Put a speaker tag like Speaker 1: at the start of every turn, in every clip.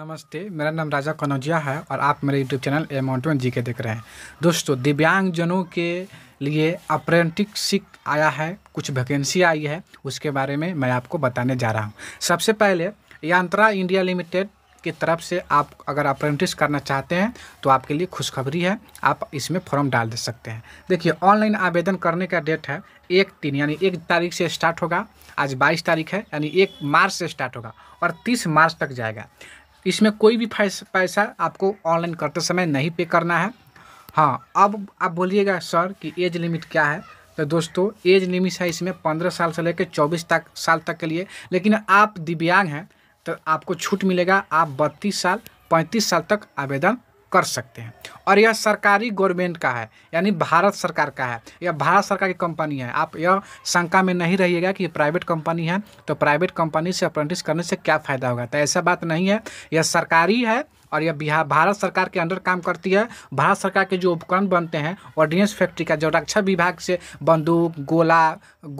Speaker 1: नमस्ते मेरा नाम राजा कनौजिया है और आप मेरे यूट्यूब चैनल एमाउंटमेंट जी के देख रहे हैं दोस्तों दिव्यांगजनों के लिए अप्रेंटिकशिप आया है कुछ वैकेंसी आई है उसके बारे में मैं आपको बताने जा रहा हूँ सबसे पहले यांत्रा इंडिया लिमिटेड की तरफ से आप अगर अप्रेंटिस करना चाहते हैं तो आपके लिए खुशखबरी है आप इसमें फॉर्म डाल दे सकते हैं देखिए ऑनलाइन आवेदन करने का डेट है एक तीन यानी एक तारीख से स्टार्ट होगा आज बाईस तारीख है यानी एक मार्च से स्टार्ट होगा और तीस मार्च तक जाएगा इसमें कोई भी पैसा आपको ऑनलाइन करते समय नहीं पे करना है हाँ अब आप बोलिएगा सर कि एज लिमिट क्या है तो दोस्तों एज लिमिट है इसमें पंद्रह साल से लेकर चौबीस तक साल तक के लिए लेकिन आप दिव्यांग हैं तो आपको छूट मिलेगा आप बत्तीस साल पैंतीस साल तक आवेदन कर सकते हैं और यह सरकारी गवर्नमेंट का है यानी भारत सरकार का है यह भारत सरकार की कंपनी है आप यह शंका में नहीं रहिएगा कि प्राइवेट कंपनी है तो प्राइवेट कंपनी से अप्रेंटिस करने से क्या फ़ायदा होगा तो ऐसा बात नहीं है यह सरकारी है और यह बिहार भारत सरकार के अंडर काम करती है भारत सरकार के जो उपकरण बनते हैं ऑर्डिनेंस फैक्ट्री का जो रक्षा विभाग से बंदूक गोला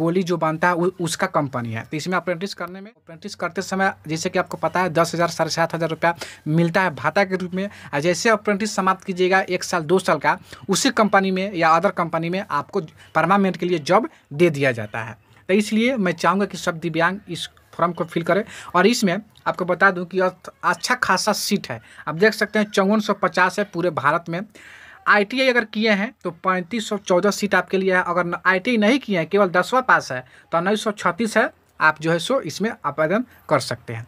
Speaker 1: गोली जो बनता है उसका कंपनी है तो इसमें अप्रेंटिस करने में अप्रेंटिस करते समय जैसे कि आपको पता है दस हज़ार साढ़े सात हज़ार रुपया मिलता है भाता के रूप में और जैसे अप्रेंटिस समाप्त कीजिएगा एक साल दो साल का उसी कंपनी में या अदर कंपनी में आपको परमानेंट के लिए जॉब दे दिया जाता है तो इसलिए मैं चाहूँगा कि सब दिव्यांग इस फॉर्म को फिल करें और इसमें आपको बता दूं कि अच्छा खासा सीट है आप देख सकते हैं चौवन है पूरे भारत में आईटीआई अगर किए हैं तो पैंतीस सीट आपके लिए है अगर आईटीआई नहीं किए हैं केवल दसवां पास है तो उन्नीस है आप जो है सो इसमें आवेदन कर सकते हैं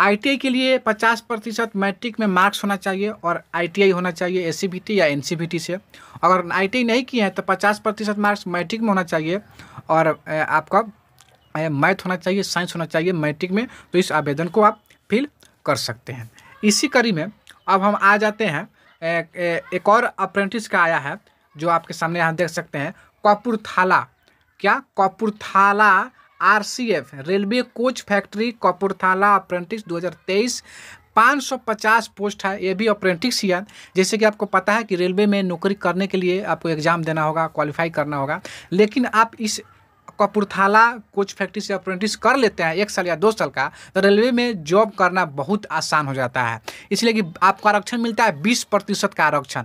Speaker 1: आईटीआई के लिए 50 प्रतिशत मैट्रिक में मार्क्स होना चाहिए और आईटीआई होना चाहिए एससीबीटी e या एन से अगर आईटीआई नहीं किए हैं तो 50 प्रतिशत मार्क्स मैट्रिक में होना चाहिए और आपका मैथ होना चाहिए साइंस होना चाहिए मैट्रिक में तो इस आवेदन को आप फिल कर सकते हैं इसी कड़ी में अब हम आ जाते हैं एक और अप्रेंटिस का आया है जो आपके सामने यहाँ देख सकते हैं कपूरथाला क्या Kapurthala RCF railway coach factory Kapurthala apprentice 2023 550 post है ये भी अप्रेंटिक्स ही है जैसे कि आपको पता है कि रेलवे में नौकरी करने के लिए आपको एग्ज़ाम देना होगा क्वालिफाई करना होगा लेकिन आप इस कपूरथला कोच फैक्ट्री से अप्रेंटिस कर लेते हैं एक साल या दो साल का तो रेलवे में जॉब करना बहुत आसान हो जाता है इसलिए कि आपको आरक्षण मिलता है बीस प्रतिशत का आरक्षण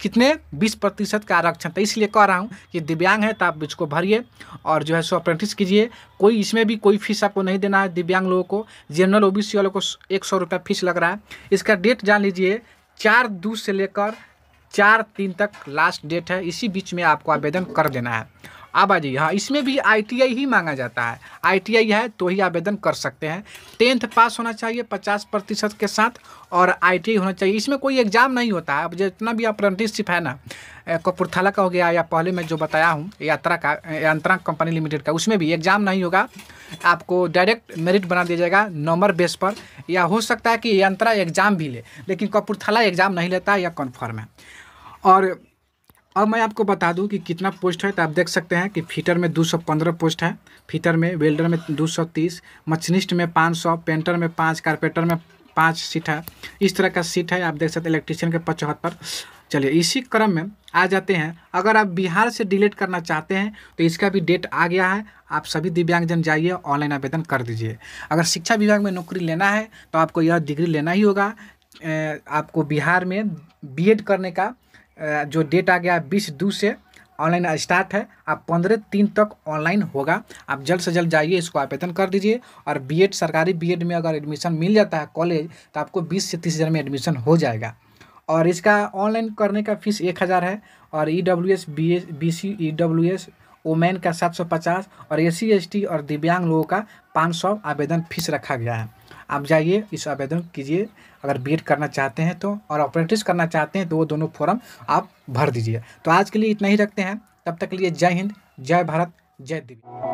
Speaker 1: कितने बीस प्रतिशत का आरक्षण तो इसलिए कह रहा हूँ कि दिव्यांग है तो आप इसको भरिए और जो है सो अप्रेंटिस कीजिए कोई इसमें भी कोई फीस आपको नहीं देना है दिव्यांग लोगों को जनरल ओबीसी वालों को एक सौ रुपया फीस लग रहा है इसका डेट जान लीजिए चार दो से लेकर चार तीन तक लास्ट डेट है इसी बीच में आपको आवेदन कर देना है आप आ जाइए हाँ इसमें भी आईटीआई ही मांगा जाता है आईटीआई है तो ही आवेदन कर सकते हैं टेंथ पास होना चाहिए पचास प्रतिशत के साथ और आईटीआई होना चाहिए इसमें कोई एग्ज़ाम नहीं होता है अब जितना भी अप्रेंटिसशिप है ना कपूरथला का हो गया या पहले मैं जो बताया हूँ यात्रा का यांत्रा कंपनी लिमिटेड का उसमें भी एग्ज़ाम नहीं होगा आपको डायरेक्ट मेरिट बना दिया जाएगा नंबर बेस पर या हो सकता है कि यंत्रा एग्ज़ाम भी ले लेकिन कपूरथला एग्ज़ाम नहीं लेता या कन्फर्म है और अब मैं आपको बता दूं कि कितना पोस्ट है तो आप देख सकते हैं कि फीटर में 215 पोस्ट है फीटर में वेल्डर में 230 मशीनिस्ट में 500 पेंटर में पाँच कारपेंटर में पाँच सीट है इस तरह का सीट है आप देख सकते हैं इलेक्ट्रीशियन के पचहत्तर चलिए इसी क्रम में आ जाते हैं अगर आप बिहार से डिलीट करना चाहते हैं तो इसका भी डेट आ गया है आप सभी दिव्यांगजन जाइए ऑनलाइन आवेदन कर दीजिए अगर शिक्षा विभाग में नौकरी लेना है तो आपको यह डिग्री लेना ही होगा आपको बिहार में बीएड करने का जो डेट आ गया बीस दो से ऑनलाइन स्टार्ट है आप पंद्रह तीन तक ऑनलाइन होगा आप जल्द से जल्द जाइए इसको आवेदन कर दीजिए और बीएड सरकारी बीएड में अगर एडमिशन मिल जाता है कॉलेज तो आपको बीस से तीस हज़ार में एडमिशन हो जाएगा और इसका ऑनलाइन करने का फीस एक हज़ार है और E W S B S B C E W S women का सात सौ पचास और ए सी एस टी और दिव्यांग लोगों का पाँच सौ आवेदन फीस रखा गया है आप जाइए इस आवेदन कीजिए अगर बी करना चाहते हैं तो और अप्रेंटिस करना चाहते हैं तो वो दोनों फॉर्म आप भर दीजिए तो आज के लिए इतना ही रखते हैं तब तक के लिए जय हिंद जय भारत जय दिल्ली